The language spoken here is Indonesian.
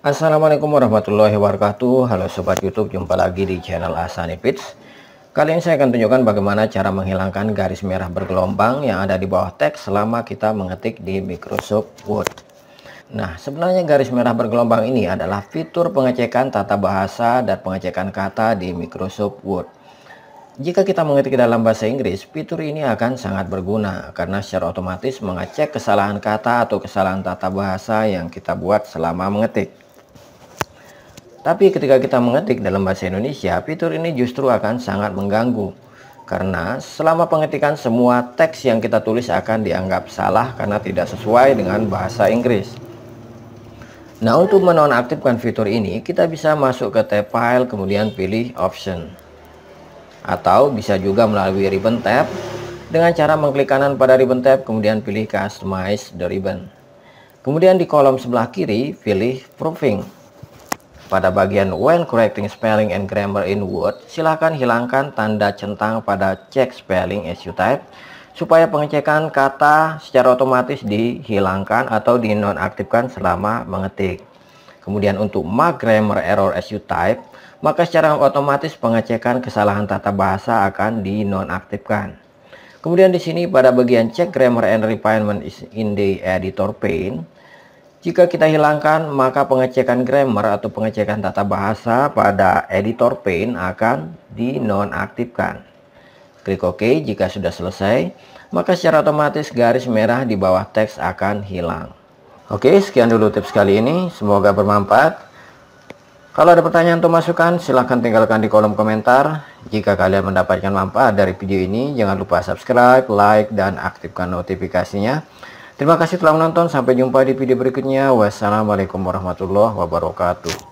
Assalamualaikum warahmatullahi wabarakatuh Halo Sobat Youtube jumpa lagi di channel Asani Pits Kali ini saya akan tunjukkan bagaimana cara menghilangkan garis merah bergelombang yang ada di bawah teks selama kita mengetik di Microsoft Word Nah sebenarnya garis merah bergelombang ini adalah fitur pengecekan tata bahasa dan pengecekan kata di Microsoft Word jika kita mengetik dalam bahasa Inggris, fitur ini akan sangat berguna karena secara otomatis mengecek kesalahan kata atau kesalahan tata bahasa yang kita buat selama mengetik. Tapi ketika kita mengetik dalam bahasa Indonesia, fitur ini justru akan sangat mengganggu. Karena selama pengetikan semua teks yang kita tulis akan dianggap salah karena tidak sesuai dengan bahasa Inggris. Nah untuk menonaktifkan fitur ini, kita bisa masuk ke tab file kemudian pilih option. Atau bisa juga melalui ribbon tab dengan cara mengklik kanan pada ribbon tab kemudian pilih customize the ribbon. Kemudian di kolom sebelah kiri pilih proofing. Pada bagian When correcting spelling and grammar in Word, silakan hilangkan tanda centang pada check spelling as you type, supaya pengecekan kata secara otomatis dihilangkan atau dinonaktifkan selama mengetik. Kemudian untuk mark grammar error as you type, maka secara otomatis pengecekan kesalahan tata bahasa akan dinonaktifkan. Kemudian di sini pada bagian check grammar and refinement in the editor pane, jika kita hilangkan, maka pengecekan grammar atau pengecekan tata bahasa pada editor pane akan dinonaktifkan. Klik OK jika sudah selesai, maka secara otomatis garis merah di bawah teks akan hilang. Oke, sekian dulu tips kali ini. Semoga bermanfaat. Kalau ada pertanyaan atau masukan, silahkan tinggalkan di kolom komentar. Jika kalian mendapatkan manfaat dari video ini, jangan lupa subscribe, like, dan aktifkan notifikasinya Terima kasih telah menonton. Sampai jumpa di video berikutnya. Wassalamualaikum warahmatullahi wabarakatuh.